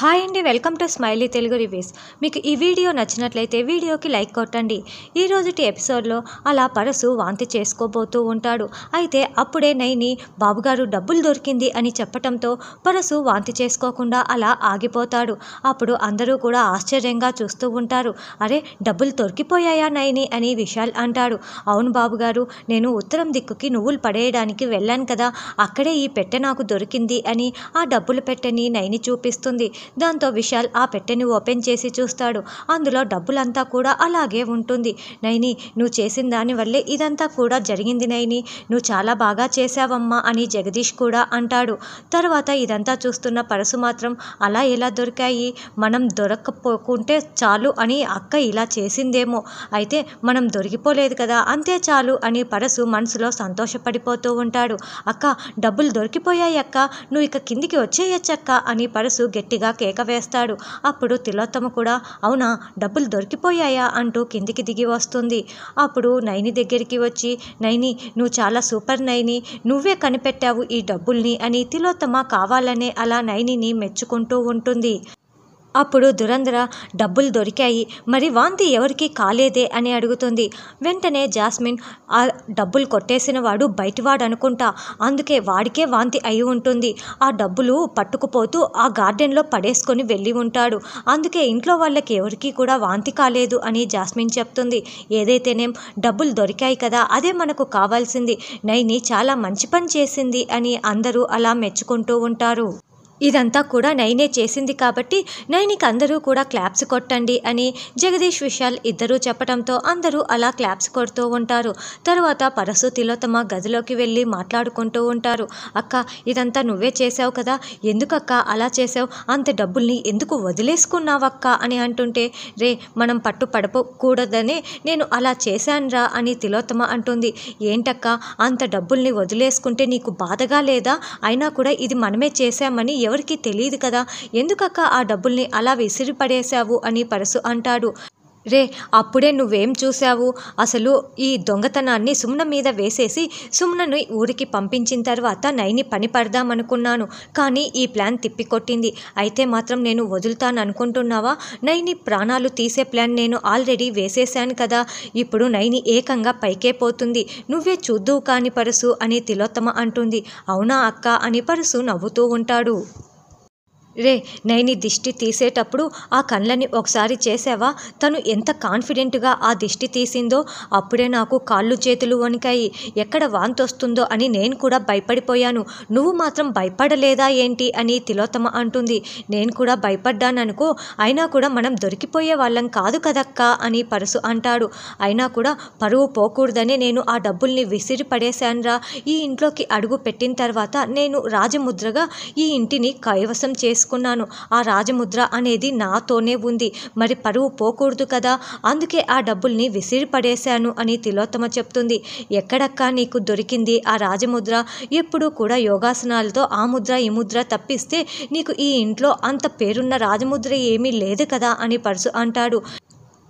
hi అండి welcome to smiley Telugu reviews మీకు ఈ వీడియో నచ్చినట్లయితే వీడియోకి లైక్ కొట్టండి ఈరోజుటి ఎపిసోడ్లో అలా పరసు వాంతి చేసుకోబోతూ ఉంటాడు అయితే అప్పుడే నైని బాబుగారు డబ్బులు దొరికింది అని చెప్పటంతో పరసు వాంతి చేసుకోకుండా అలా ఆగిపోతాడు అప్పుడు అందరూ కూడా ఆశ్చర్యంగా చూస్తూ ఉంటారు అరే డబ్బులు దొరికిపోయాయా నైని అని విశాల్ అంటాడు అవును బాబుగారు నేను ఉత్తరం దిక్కుకి నువ్వులు పడేయడానికి వెళ్ళాను కదా అక్కడే ఈ పెట్టె నాకు దొరికింది అని ఆ డబ్బులు పెట్టెని నైని చూపిస్తుంది దాంతో విశాల్ ఆ పెట్టెని ఓపెన్ చేసి చూస్తాడు అందులో డబ్బులంతా కూడా అలాగే ఉంటుంది నైని నువ్వు చేసిన దానివల్లే ఇదంతా కూడా జరిగింది నైని నువ్వు చాలా బాగా చేశావమ్మా అని జగదీష్ కూడా అంటాడు తర్వాత ఇదంతా చూస్తున్న పరసు మాత్రం అలా ఎలా దొరికాయి మనం దొరకపోకుంటే చాలు అని అక్క ఇలా చేసిందేమో అయితే మనం దొరికిపోలేదు కదా అంతే చాలు అని పరసు మనసులో సంతోషపడిపోతూ ఉంటాడు అక్క డబ్బులు దొరికిపోయాయి అక్క నువ్వు ఇక కిందికి వచ్చేయచ్చక్క అని పరసు గట్టిగా కేక వేస్తాడు అప్పుడు తిలోత్తమ కూడా అవునా డబ్బులు దొరికిపోయాయా అంటూ కిందికి దిగి వస్తుంది అప్పుడు నైని దగ్గరికి వచ్చి నైని నువ్వు చాలా సూపర్ నైని నువ్వే కనిపెట్టావు ఈ డబ్బుల్ని అని తిలోత్తమ కావాలనే అలా నైనిని మెచ్చుకుంటూ ఉంటుంది అప్పుడు దురంధర డబ్బులు దొరికాయి మరి వాంతి ఎవరికి కాలేదే అని అడుగుతుంది వెంటనే జాస్మిన్ ఆ డబ్బులు కొట్టేసిన వాడు బయటివాడు అనుకుంటా అందుకే వాడికే వాంతి అయి ఉంటుంది ఆ డబ్బులు పట్టుకుపోతూ ఆ గార్డెన్లో పడేసుకొని వెళ్ళి ఉంటాడు అందుకే ఇంట్లో వాళ్ళకి ఎవరికీ కూడా వాంతి కాలేదు అని జాస్మిన్ చెప్తుంది ఏదైతేనేం డబ్బులు దొరికాయి కదా అదే మనకు కావాల్సింది నైని చాలా మంచి పని చేసింది అని అందరూ అలా మెచ్చుకుంటూ ఉంటారు ఇదంతా కూడా నైనే చేసింది కాబట్టి నైనికి అందరూ కూడా క్లాప్స్ కొట్టండి అని జగదీష్ విశాల్ ఇద్దరూ చెప్పడంతో అందరూ అలా క్లాప్స్ కొడుతూ ఉంటారు తర్వాత పరసు తిలోతమ గదిలోకి వెళ్ళి మాట్లాడుకుంటూ ఉంటారు అక్క ఇదంతా నువ్వే చేసావు కదా ఎందుకక్క అలా చేసావు అంత డబ్బుల్ని ఎందుకు వదిలేసుకున్నావక్క అని అంటుంటే రే మనం పట్టు పడపకూడదని నేను అలా చేశానురా అని తిలోతమ అంటుంది ఏంటక్క అంత డబ్బుల్ని వదిలేసుకుంటే నీకు బాధగా లేదా అయినా కూడా ఇది మనమే చేశామని ఎవరికీ తెలియదు కదా ఎందుకక్క ఆ డబ్బుల్ని అలా విసిరి అని పరశు అంటాడు రే అప్పుడే నువ్వేం చూసావు అసలు ఈ దొంగతనాన్ని సుమ్న మీద వేసేసి సుమ్నను ఊరికి పంపించిన తర్వాత నైని పని పడదామనుకున్నాను కానీ ఈ ప్లాన్ తిప్పికొట్టింది అయితే మాత్రం నేను వదులుతాను అనుకుంటున్నావా నైని ప్రాణాలు తీసే ప్లాన్ నేను ఆల్రెడీ వేసేశాను కదా ఇప్పుడు నైని ఏకంగా పైకే పోతుంది నువ్వే చూద్దువు కాని పరసు అని తిలోత్తమ అంటుంది అవునా అక్క అని పరసు నవ్వుతూ ఉంటాడు రే నైని దిష్టి తీసేటప్పుడు ఆ కళ్ళని ఒకసారి చేసావా తను ఎంత కాన్ఫిడెంట్గా ఆ దిష్టి తీసిందో అప్పుడే నాకు కాళ్ళు చేతులు వణికాయి ఎక్కడ వాంతొస్తుందో అని నేను కూడా భయపడిపోయాను నువ్వు మాత్రం భయపడలేదా ఏంటి అని తిలోత్తమ అంటుంది నేను కూడా భయపడ్డాననుకో అయినా కూడా మనం దొరికిపోయే వాళ్ళం కాదు కదక్క అని పరసు అంటాడు అయినా కూడా పరువు పోకూడదని నేను ఆ డబ్బుల్ని విసిరి ఈ ఇంట్లోకి అడుగు పెట్టిన తర్వాత నేను రాజముద్రగా ఈ ఇంటిని కైవసం చేసుకు చేసుకున్నాను ఆ రాజముద్ర అనేది నాతోనే ఉంది మరి పరువు పోకూడదు కదా అందుకే ఆ డబ్బుల్ని విసిరి పడేశాను అని తిలోత్తమ చెప్తుంది ఎక్కడక్కా నీకు దొరికింది ఆ రాజముద్ర ఎప్పుడూ కూడా యోగాసనాలతో ఆ ముద్ర ఈ ముద్ర తప్పిస్తే నీకు ఈ ఇంట్లో అంత పేరున్న రాజముద్ర ఏమీ లేదు కదా అని పరుసు అంటాడు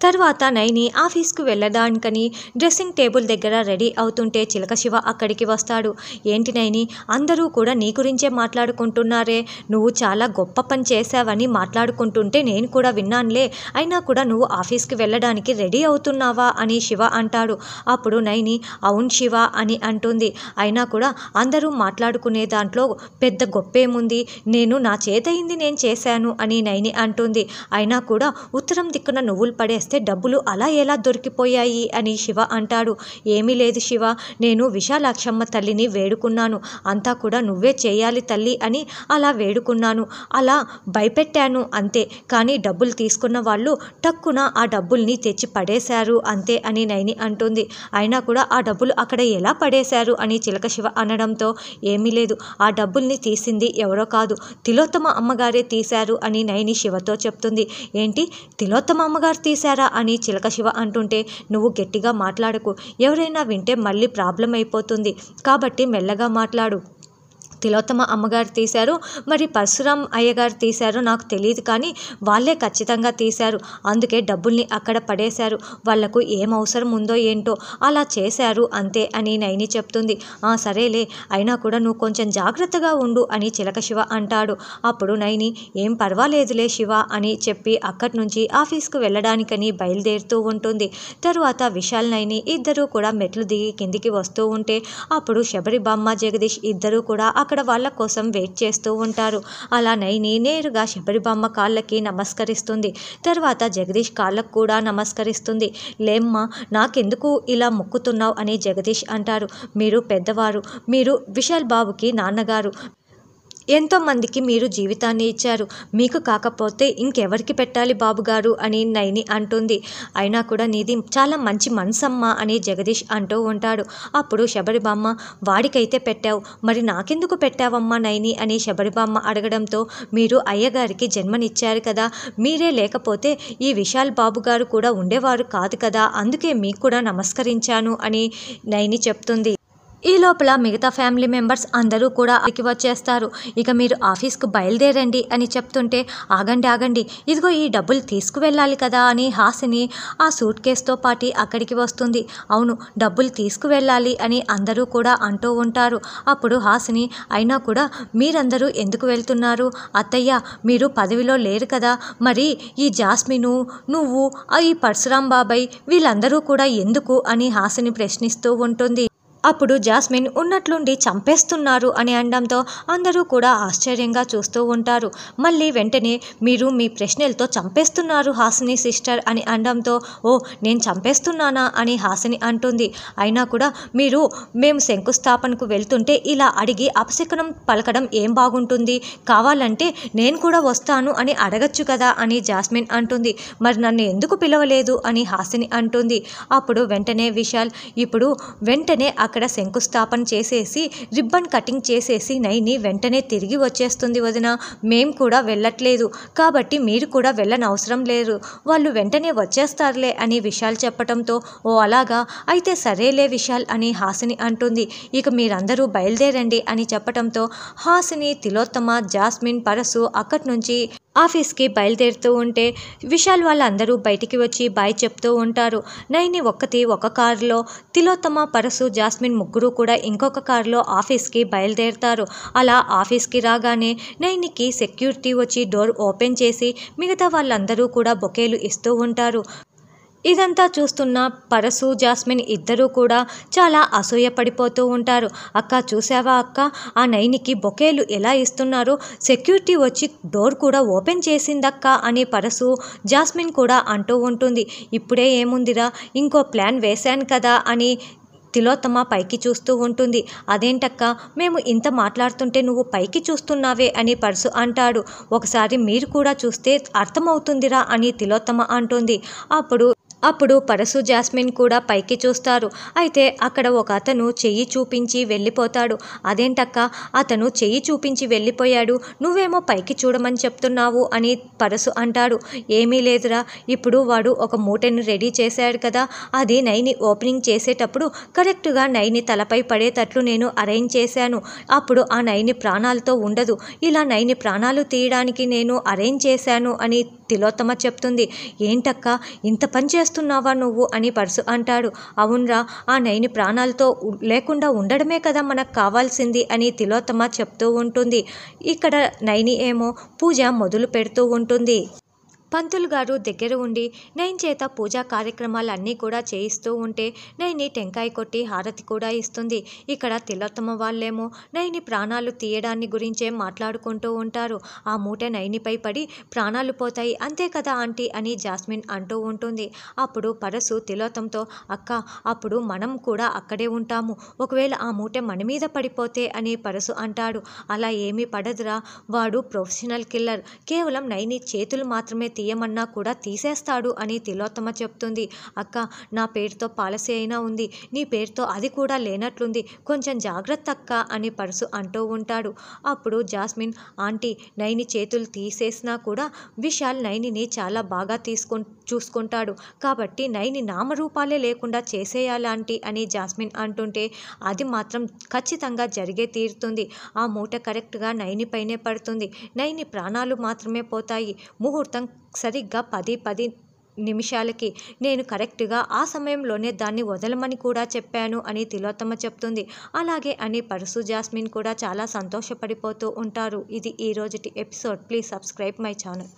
తర్వాత నైని ఆఫీస్కు వెళ్ళడానికని డ్రెస్సింగ్ టేబుల్ దగ్గర రెడీ అవుతుంటే చిలక శివ అక్కడికి వస్తాడు ఏంటి నైని అందరూ కూడా నీ గురించే మాట్లాడుకుంటున్నారే నువ్వు చాలా గొప్ప పని చేశావని మాట్లాడుకుంటుంటే నేను కూడా విన్నానులే అయినా కూడా నువ్వు ఆఫీస్కి వెళ్ళడానికి రెడీ అవుతున్నావా అని శివ అంటాడు అప్పుడు నైని అవును శివ అని అంటుంది అయినా కూడా అందరూ మాట్లాడుకునే దాంట్లో పెద్ద గొప్పేముంది నేను నా చేతయింది నేను చేశాను అని నైని అంటుంది అయినా కూడా ఉత్తరం దిక్కున నువ్వులు పడే చేస్తే డబ్బులు అలా ఎలా దొరికిపోయాయి అని శివ అంటాడు ఏమీ లేదు శివ నేను విశాలాక్షమ్మ తల్లిని వేడుకున్నాను అంతా కూడా నువ్వే చేయాలి తల్లి అని అలా వేడుకున్నాను అలా భయపెట్టాను అంతే కానీ డబ్బులు తీసుకున్న వాళ్ళు టక్కున ఆ డబ్బుల్ని తెచ్చి పడేశారు అంతే అని నైని అంటుంది అయినా కూడా ఆ డబ్బులు అక్కడ ఎలా పడేశారు అని చిలక శివ అనడంతో ఏమీ లేదు ఆ డబ్బుల్ని తీసింది ఎవరో కాదు తిలోత్తమ అమ్మగారే తీశారు అని నైని శివతో చెప్తుంది ఏంటి తిలోత్తమ అమ్మగారు తీశారు విన్నారా అని చిలక శివ అంటుంటే నువ్వు గట్టిగా మాట్లాడకు ఎవరైనా వింటే మళ్ళీ ప్రాబ్లం అయిపోతుంది కాబట్టి మెల్లగా మాట్లాడు తిలోత్తమ అమ్మగారు తీశారు మరి పరశురామ్ అయ్యగారు తీశారు నాకు తెలియదు కానీ వాళ్ళే ఖచ్చితంగా తీశారు అందుకే డబ్బుల్ని అక్కడ పడేశారు వాళ్లకు ఏం అవసరం ఉందో ఏంటో అలా చేశారు అంతే అని నైని చెప్తుంది ఆ సరేలే అయినా కూడా నువ్వు కొంచెం జాగ్రత్తగా ఉండు అని చిలక శివ అంటాడు అప్పుడు నైని ఏం పర్వాలేదులే శివ అని చెప్పి అక్కడి నుంచి ఆఫీస్కు వెళ్ళడానికని బయలుదేరుతూ ఉంటుంది తరువాత విశాల్ నైని ఇద్దరూ కూడా మెట్లు దిగి కిందికి వస్తూ ఉంటే అప్పుడు శబరి బామ్మ జగదీష్ ఇద్దరూ కూడా అక్కడ వాళ్ళ కోసం వెయిట్ చేస్తూ ఉంటారు అలా నైని నేరుగా శబరిబామ్మ కాళ్ళకి నమస్కరిస్తుంది తర్వాత జగదీష్ కాళ్ళకు కూడా నమస్కరిస్తుంది లేమ్మ నాకెందుకు ఇలా మొక్కుతున్నావు అని జగదీష్ అంటారు మీరు పెద్దవారు మీరు విశాల్ బాబుకి నాన్నగారు ఎంతోమందికి మీరు జీవితాన్ని ఇచ్చారు మీకు కాకపోతే ఇంకెవరికి పెట్టాలి బాబుగారు అని నయని అంటుంది అయినా కూడా నీది చాలా మంచి మనసమ్మా అని జగదీష్ అంటూ ఉంటాడు అప్పుడు శబరిబామ్మ వాడికైతే పెట్టావు మరి నాకెందుకు పెట్టావమ్మా నయని అని శబరిబామ్మ అడగడంతో మీరు అయ్యగారికి జన్మనిచ్చారు కదా మీరే లేకపోతే ఈ విశాల్ బాబు గారు కూడా ఉండేవారు కాదు కదా అందుకే మీకు కూడా నమస్కరించాను అని నయని చెప్తుంది ఈ లోపల మిగతా ఫ్యామిలీ మెంబర్స్ అందరూ కూడా అక్కడికి వచ్చేస్తారు ఇక మీరు ఆఫీస్కు బయలుదేరండి అని చెప్తుంటే ఆగండి ఆగండి ఇదిగో ఈ డబ్బులు తీసుకువెళ్ళాలి కదా అని హాసిని ఆ సూట్ కేసుతో పాటి అక్కడికి వస్తుంది అవును డబ్బులు తీసుకువెళ్ళాలి అని అందరూ కూడా అంటూ ఉంటారు అప్పుడు హాసిని అయినా కూడా మీరందరూ ఎందుకు వెళ్తున్నారు అత్తయ్య మీరు పదవిలో లేరు కదా మరి ఈ జాస్మిను నువ్వు ఈ పరశురాం బాబాయ్ వీళ్ళందరూ కూడా ఎందుకు అని హాసిని ప్రశ్నిస్తూ ఉంటుంది అప్పుడు జాస్మిన్ ఉన్నట్లుండి చంపేస్తున్నారు అని అనడంతో అందరూ కూడా ఆశ్చర్యంగా చూస్తూ ఉంటారు మళ్ళీ వెంటనే మీరు మీ ప్రశ్నలతో చంపేస్తున్నారు హాసిని సిస్టర్ అని అనడంతో ఓ నేను చంపేస్తున్నానా అని హాసిని అంటుంది అయినా కూడా మీరు మేము శంకుస్థాపనకు వెళ్తుంటే ఇలా అడిగి అపశకనం పలకడం ఏం బాగుంటుంది కావాలంటే నేను కూడా వస్తాను అని అడగచ్చు కదా అని జాస్మిన్ అంటుంది మరి నన్ను ఎందుకు పిలవలేదు అని హాసిని అంటుంది అప్పుడు వెంటనే విశాల్ ఇప్పుడు వెంటనే అక్కడ అక్కడ శంకుస్థాపన చేసేసి రిబ్బన్ కటింగ్ చేసేసి నైని వెంటనే తిరిగి వచ్చేస్తుంది వదిన మేం కూడా వెళ్ళట్లేదు కాబట్టి మీరు కూడా వెళ్ళని అవసరం లేరు వాళ్ళు వెంటనే వచ్చేస్తారులే అని విశాల్ చెప్పడంతో ఓ అలాగా అయితే సరేలే విశాల్ అని హాసిని అంటుంది ఇక మీరందరూ బయలుదేరండి అని చెప్పడంతో హాసిని తిలోత్తమ జాస్మిన్ పరసు అక్కడి నుంచి ఆఫీస్కి బయలుదేరుతూ ఉంటే విశాల్ వాళ్ళందరూ బయటికి వచ్చి బాయ్ చెప్తూ ఉంటారు నైని ఒక్కతి ఒక కారులో తిలోత్తమ పరసు జాస్మిన్ ముగ్గురు కూడా ఇంకొక కారులో ఆఫీస్కి బయలుదేరుతారు అలా ఆఫీస్కి రాగానే నైనికి సెక్యూరిటీ వచ్చి డోర్ ఓపెన్ చేసి మిగతా వాళ్ళందరూ కూడా బొకేలు ఇస్తూ ఉంటారు ఇదంతా చూస్తున్న పరసు జాస్మిన్ ఇద్దరూ కూడా చాలా పడిపోతూ ఉంటారు అక్క చూసావా అక్క ఆ నైనికి బొకేలు ఎలా ఇస్తున్నారో సెక్యూరిటీ వచ్చి డోర్ కూడా ఓపెన్ చేసిందక్క అని పరసు జాస్మిన్ కూడా అంటూ ఉంటుంది ఇప్పుడే ఏముందిరా ఇంకో ప్లాన్ వేశాను కదా అని తిలోత్తమ పైకి చూస్తూ ఉంటుంది అదేంటక్క మేము ఇంత మాట్లాడుతుంటే నువ్వు పైకి చూస్తున్నావే అని పరసు అంటాడు ఒకసారి మీరు కూడా చూస్తే అర్థమవుతుందిరా అని తిలోత్తమ అంటుంది అప్పుడు అప్పుడు పరసు జాస్మిన్ కూడా పైకి చూస్తారు అయితే అక్కడ ఒక అతను చెయ్యి చూపించి వెళ్ళిపోతాడు అదేంటక్క అతను చెయ్యి చూపించి వెళ్ళిపోయాడు నువ్వేమో పైకి చూడమని చెప్తున్నావు అని పరసు అంటాడు ఏమీ లేదురా ఇప్పుడు వాడు ఒక మూటని రెడీ చేశాడు కదా అది నైని ఓపెనింగ్ చేసేటప్పుడు కరెక్ట్గా నైని తలపై పడేటట్లు నేను అరేంజ్ చేశాను అప్పుడు ఆ నైని ప్రాణాలతో ఉండదు ఇలా నైని ప్రాణాలు తీయడానికి నేను అరేంజ్ చేశాను అని తిలోత్తమ చెప్తుంది ఏంటక్క ఇంత పని చేస్తున్నావా నువ్వు అని పర్సు అంటాడు అవునరా ఆ నైని ప్రాణాలతో లేకుండా ఉండడమే కదా మనకు కావాల్సింది అని తిలోత్తమ చెప్తూ ఉంటుంది ఇక్కడ నైని ఏమో పూజ మొదలు పెడుతూ ఉంటుంది పంతులు గారు దగ్గర ఉండి నేను చేత పూజా కార్యక్రమాలు అన్నీ కూడా చేయిస్తూ ఉంటే నైని టెంకాయ కొట్టి హారతి కూడా ఇస్తుంది ఇక్కడ తిలోత్తమ వాళ్ళేమో నైని ప్రాణాలు తీయడాన్ని గురించే మాట్లాడుకుంటూ ఉంటారు ఆ మూట నైనిపై పడి ప్రాణాలు పోతాయి అంతే కదా ఆంటీ అని జాస్మిన్ అంటూ ఉంటుంది అప్పుడు పరసు తిలోత్తంతో అక్క అప్పుడు మనం కూడా అక్కడే ఉంటాము ఒకవేళ ఆ మూట మన మీద పడిపోతే అని పరసు అంటాడు అలా ఏమీ పడదురా వాడు ప్రొఫెషనల్ కిల్లర్ కేవలం నైని చేతులు మాత్రమే తీయమన్నా కూడా తీసేస్తాడు అని తిలోత్తమ చెప్తుంది అక్క నా పేరుతో పాలసీ అయినా ఉంది నీ పేరుతో అది కూడా లేనట్లుంది కొంచెం జాగ్రత్త అక్క అని పరుసు అంటూ ఉంటాడు అప్పుడు జాస్మిన్ ఆంటీ నైని చేతులు తీసేసినా కూడా విశాల్ నైనిని చాలా బాగా తీసుకుంటు చూసుకుంటాడు కాబట్టి నైని నామరూపాలే లేకుండా చేసేయాలాంటి అని జాస్మిన్ అంటుంటే అది మాత్రం ఖచ్చితంగా జరిగే తీరుతుంది ఆ మూట కరెక్ట్గా నైని పైనే పడుతుంది నైని ప్రాణాలు మాత్రమే పోతాయి ముహూర్తం సరిగ్గా పది పది నిమిషాలకి నేను కరెక్ట్గా ఆ సమయంలోనే దాన్ని వదలమని కూడా చెప్పాను అని తిలోత్తమ చెప్తుంది అలాగే అని పరసు జాస్మిన్ కూడా చాలా సంతోషపడిపోతూ ఉంటారు ఇది ఈరోజుటి episode please subscribe my channel